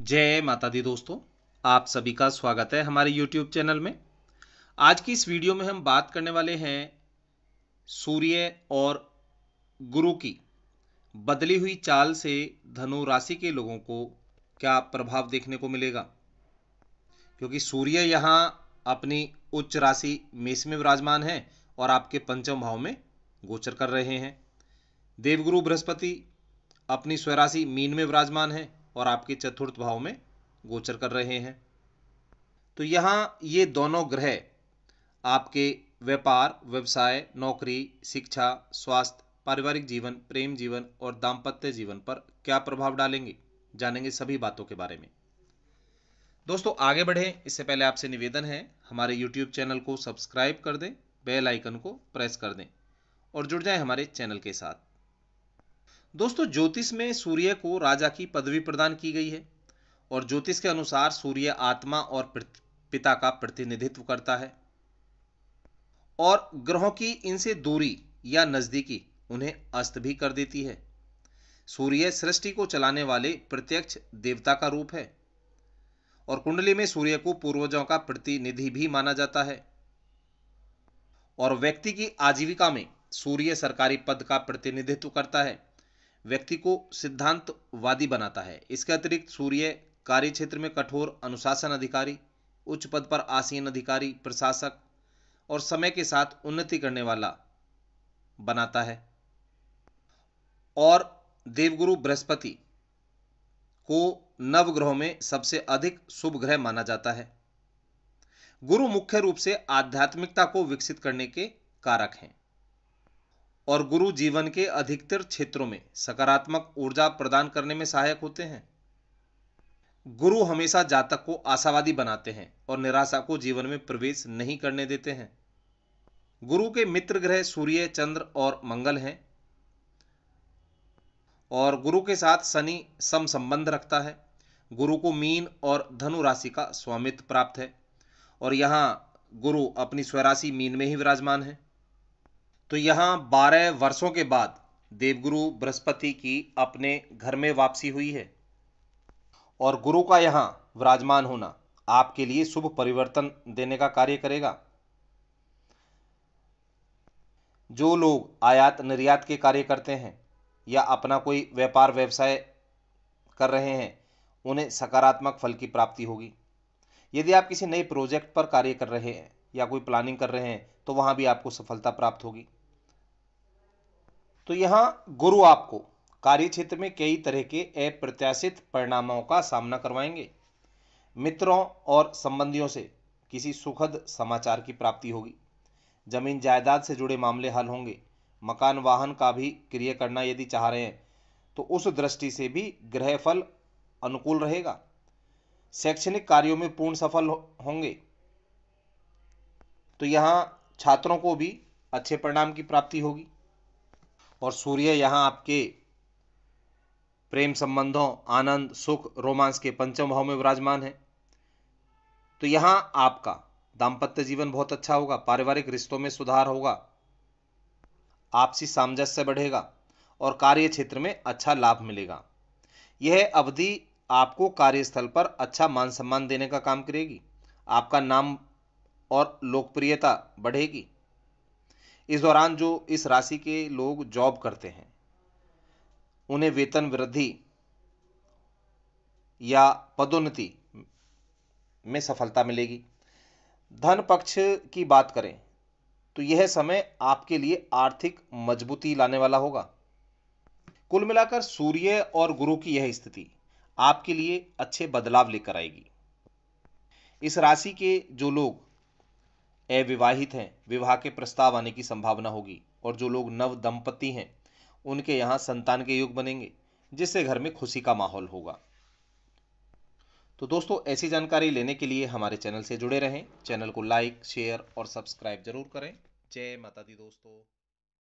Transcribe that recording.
जय माता दी दोस्तों आप सभी का स्वागत है हमारे YouTube चैनल में आज की इस वीडियो में हम बात करने वाले हैं सूर्य और गुरु की बदली हुई चाल से धनु राशि के लोगों को क्या प्रभाव देखने को मिलेगा क्योंकि सूर्य यहाँ अपनी उच्च राशि मेष में विराजमान है और आपके पंचम भाव में गोचर कर रहे हैं देवगुरु बृहस्पति अपनी स्वराशि मीन में विराजमान है और आपके चतुर्थ भाव में गोचर कर रहे हैं तो यहाँ ये दोनों ग्रह आपके व्यापार व्यवसाय नौकरी शिक्षा स्वास्थ्य पारिवारिक जीवन प्रेम जीवन और दाम्पत्य जीवन पर क्या प्रभाव डालेंगे जानेंगे सभी बातों के बारे में दोस्तों आगे बढ़ें इससे पहले आपसे निवेदन है हमारे यूट्यूब चैनल को सब्सक्राइब कर दें बेल आइकन को प्रेस कर दें और जुड़ जाएं हमारे चैनल के साथ दोस्तों ज्योतिष में सूर्य को राजा की पदवी प्रदान की गई है और ज्योतिष के अनुसार सूर्य आत्मा और पिता का प्रतिनिधित्व करता है और ग्रहों की इनसे दूरी या नज़दीकी उन्हें अस्त भी कर देती है सूर्य सृष्टि को चलाने वाले प्रत्यक्ष देवता का रूप है और कुंडली में सूर्य को पूर्वजों का प्रतिनिधि भी माना जाता है और व्यक्ति की आजीविका में सूर्य सरकारी पद का प्रतिनिधित्व करता है व्यक्ति को सिद्धांतवादी बनाता है इसके अतिरिक्त सूर्य कार्य क्षेत्र में कठोर अनुशासन अधिकारी उच्च पद पर आसीन अधिकारी प्रशासक और समय के साथ उन्नति करने वाला बनाता है और देवगुरु बृहस्पति को नवग्रह में सबसे अधिक शुभ ग्रह माना जाता है गुरु मुख्य रूप से आध्यात्मिकता को विकसित करने के कारक हैं और गुरु जीवन के अधिकतर क्षेत्रों में सकारात्मक ऊर्जा प्रदान करने में सहायक होते हैं गुरु हमेशा जातक को आशावादी बनाते हैं और निराशा को जीवन में प्रवेश नहीं करने देते हैं गुरु के मित्र ग्रह सूर्य चंद्र और मंगल हैं और गुरु के साथ शनि सम संबंध रखता है गुरु को मीन और धनु राशि का स्वामित्व प्राप्त है और यहाँ गुरु अपनी स्वराशि मीन में ही विराजमान है तो यहाँ बारह वर्षों के बाद देवगुरु बृहस्पति की अपने घर में वापसी हुई है और गुरु का यहाँ विराजमान होना आपके लिए शुभ परिवर्तन देने का कार्य करेगा जो लोग आयात निर्यात के कार्य करते हैं या अपना कोई व्यापार व्यवसाय कर रहे हैं उन्हें सकारात्मक फल की प्राप्ति होगी यदि आप किसी नए प्रोजेक्ट पर कार्य कर रहे हैं या कोई प्लानिंग कर रहे हैं तो वहाँ भी आपको सफलता प्राप्त होगी तो यहाँ गुरु आपको कार्य क्षेत्र में कई तरह के अप्रत्याशित परिणामों का सामना करवाएंगे मित्रों और संबंधियों से किसी सुखद समाचार की प्राप्ति होगी जमीन जायदाद से जुड़े मामले हल होंगे मकान वाहन का भी क्रिय करना यदि चाह रहे हैं तो उस दृष्टि से भी ग्रह फल अनुकूल रहेगा शैक्षणिक कार्यों में पूर्ण सफल होंगे तो यहाँ छात्रों को भी अच्छे परिणाम की प्राप्ति होगी और सूर्य यहाँ आपके प्रेम संबंधों आनंद सुख रोमांस के पंचम भाव में विराजमान है तो यहाँ आपका दाम्पत्य जीवन बहुत अच्छा होगा पारिवारिक रिश्तों में सुधार होगा आपसी सामंजस्य बढ़ेगा और कार्य क्षेत्र में अच्छा लाभ मिलेगा यह अवधि आपको कार्यस्थल पर अच्छा मान सम्मान देने का काम करेगी आपका नाम और लोकप्रियता बढ़ेगी इस दौरान जो इस राशि के लोग जॉब करते हैं उन्हें वेतन वृद्धि या पदोन्नति में सफलता मिलेगी धन पक्ष की बात करें तो यह समय आपके लिए आर्थिक मजबूती लाने वाला होगा कुल मिलाकर सूर्य और गुरु की यह स्थिति आपके लिए अच्छे बदलाव लेकर आएगी इस राशि के जो लोग अविवाहित हैं विवाह के प्रस्ताव आने की संभावना होगी और जो लोग नव दंपति हैं उनके यहाँ संतान के योग बनेंगे जिससे घर में खुशी का माहौल होगा तो दोस्तों ऐसी जानकारी लेने के लिए हमारे चैनल से जुड़े रहें चैनल को लाइक शेयर और सब्सक्राइब जरूर करें जय माता दी दोस्तों